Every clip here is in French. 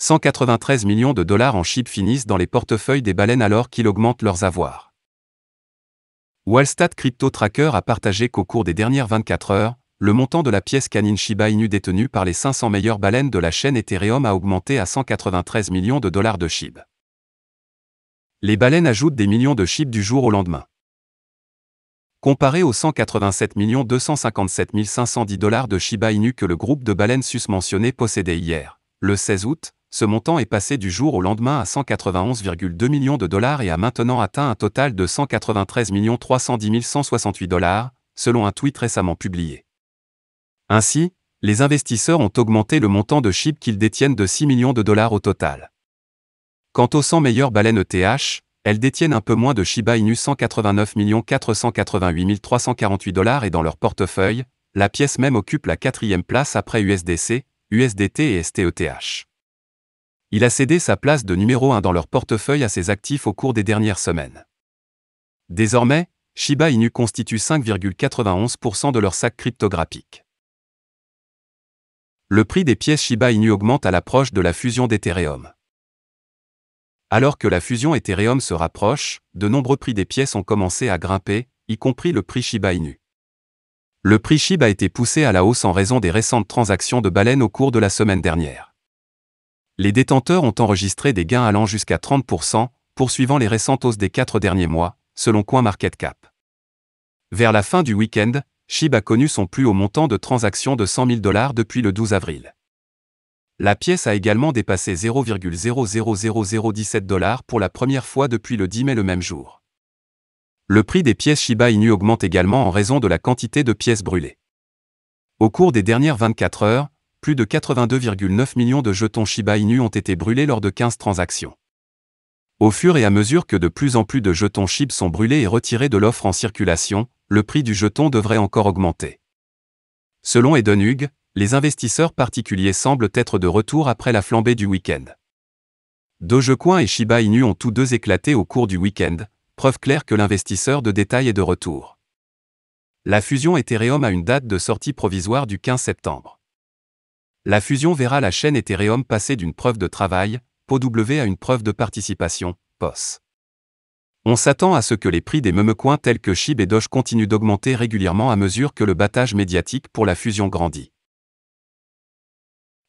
193 millions de dollars en SHIB finissent dans les portefeuilles des baleines alors qu'ils augmentent leurs avoirs. Wallstat Crypto Tracker a partagé qu'au cours des dernières 24 heures, le montant de la pièce canine Shiba Inu détenue par les 500 meilleures baleines de la chaîne Ethereum a augmenté à 193 millions de dollars de SHIB. Les baleines ajoutent des millions de SHIB du jour au lendemain. Comparé aux 187 257 510 dollars de Shiba Inu que le groupe de baleines susmentionné possédait hier, le 16 août, ce montant est passé du jour au lendemain à 191,2 millions de dollars et a maintenant atteint un total de 193 310 168 dollars, selon un tweet récemment publié. Ainsi, les investisseurs ont augmenté le montant de chips qu'ils détiennent de 6 millions de dollars au total. Quant aux 100 meilleures baleines ETH, elles détiennent un peu moins de Shiba Inu 189 488 348 dollars et dans leur portefeuille, la pièce même occupe la quatrième place après USDC, USDT et STETH il a cédé sa place de numéro 1 dans leur portefeuille à ses actifs au cours des dernières semaines. Désormais, Shiba Inu constitue 5,91% de leur sac cryptographique. Le prix des pièces Shiba Inu augmente à l'approche de la fusion d'Ethereum. Alors que la fusion Ethereum se rapproche, de nombreux prix des pièces ont commencé à grimper, y compris le prix Shiba Inu. Le prix Shiba a été poussé à la hausse en raison des récentes transactions de baleines au cours de la semaine dernière les détenteurs ont enregistré des gains allant jusqu'à 30%, poursuivant les récentes hausses des quatre derniers mois, selon CoinMarketCap. Vers la fin du week-end, Shiba a connu son plus haut montant de transactions de 100 000 dollars depuis le 12 avril. La pièce a également dépassé 0,000017 dollars pour la première fois depuis le 10 mai le même jour. Le prix des pièces Shiba Inu augmente également en raison de la quantité de pièces brûlées. Au cours des dernières 24 heures, plus de 82,9 millions de jetons Shiba Inu ont été brûlés lors de 15 transactions. Au fur et à mesure que de plus en plus de jetons SHIB sont brûlés et retirés de l'offre en circulation, le prix du jeton devrait encore augmenter. Selon Eden les investisseurs particuliers semblent être de retour après la flambée du week-end. Dogecoin et Shiba Inu ont tous deux éclaté au cours du week-end, preuve claire que l'investisseur de détail est de retour. La fusion Ethereum a une date de sortie provisoire du 15 septembre. La fusion verra la chaîne Ethereum passer d'une preuve de travail, POW à une preuve de participation, POS. On s'attend à ce que les prix des memecoins tels que SHIB et Doge continuent d'augmenter régulièrement à mesure que le battage médiatique pour la fusion grandit.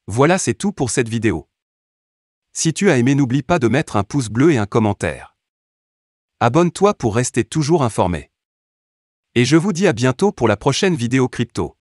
Voilà c'est tout pour cette vidéo. Si tu as aimé n'oublie pas de mettre un pouce bleu et un commentaire. Abonne-toi pour rester toujours informé. Et je vous dis à bientôt pour la prochaine vidéo crypto.